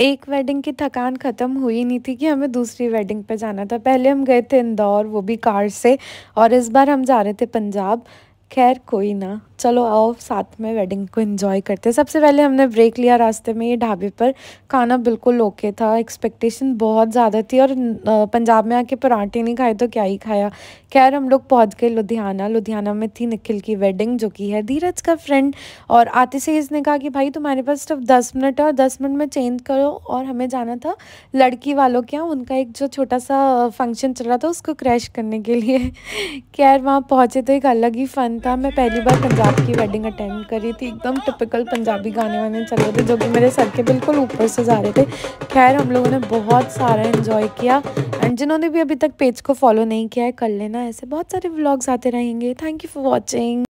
एक वेडिंग की थकान ख़त्म हुई नहीं थी कि हमें दूसरी वेडिंग पे जाना था पहले हम गए थे इंदौर वो भी कार से और इस बार हम जा रहे थे पंजाब खैर कोई ना चलो आओ साथ में वेडिंग को इन्जॉय करते हैं सबसे पहले हमने ब्रेक लिया रास्ते में ये ढाबे पर खाना बिल्कुल ओके था एक्सपेक्टेशन बहुत ज़्यादा थी और पंजाब में आके पराठे नहीं खाए तो क्या ही खाया खैर हम लोग पहुंच गए लुधियाना लुधियाना में थी निखिल की वेडिंग जो कि है धीरज का फ्रेंड और आते से इसने कहा कि भाई तुम्हारे पास सिर्फ दस मिनट है और दस मिनट में चेंज करो और हमें जाना था लड़की वालों के यहाँ उनका एक जो छोटा सा फंक्शन चल रहा था उसको क्रैश करने के लिए खैर वहाँ पहुँचे तो एक अलग ही फ़न था मैं पहली बार पंजाब पंजाब की वेडिंग अटेंड करी थी एकदम टिपिकल पंजाबी गाने वाने चल रहे थे जो कि मेरे सर के बिल्कुल ऊपर से जा रहे थे खैर हम लोगों ने बहुत सारा इन्जॉय किया एंड जिन्होंने भी अभी तक पेज को फॉलो नहीं किया है कर लेना ऐसे बहुत सारे व्लॉग्स आते रहेंगे थैंक यू फॉर वॉचिंग